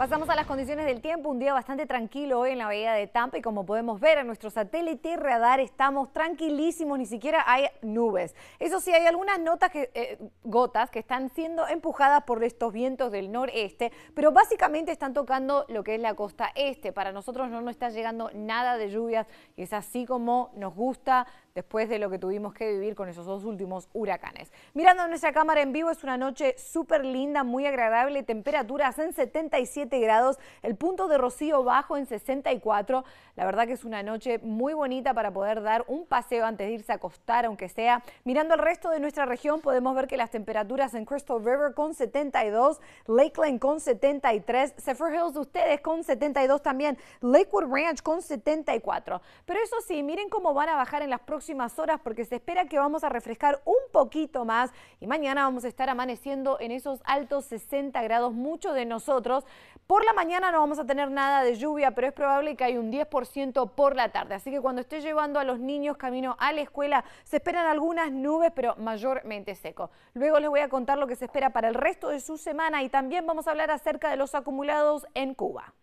Pasamos a las condiciones del tiempo, un día bastante tranquilo hoy en la bahía de Tampa y como podemos ver en nuestro satélite radar estamos tranquilísimos, ni siquiera hay nubes. Eso sí, hay algunas notas eh, gotas que están siendo empujadas por estos vientos del noreste, pero básicamente están tocando lo que es la costa este. Para nosotros no nos está llegando nada de lluvias y es así como nos gusta después de lo que tuvimos que vivir con esos dos últimos huracanes. Mirando nuestra cámara en vivo es una noche súper linda, muy agradable, temperaturas en 77 grados, el punto de rocío bajo en 64. La verdad que es una noche muy bonita para poder dar un paseo antes de irse a acostar, aunque sea. Mirando el resto de nuestra región, podemos ver que las temperaturas en Crystal River con 72, Lakeland con 73, Sephora Hills ustedes con 72 también, Lakewood Ranch con 74. Pero eso sí, miren cómo van a bajar en las próximas horas porque se espera que vamos a refrescar un poquito más y mañana vamos a estar amaneciendo en esos altos 60 grados. Muchos de nosotros por la mañana no vamos a tener nada de lluvia, pero es probable que haya un 10% por la tarde. Así que cuando esté llevando a los niños camino a la escuela, se esperan algunas nubes, pero mayormente seco. Luego les voy a contar lo que se espera para el resto de su semana y también vamos a hablar acerca de los acumulados en Cuba.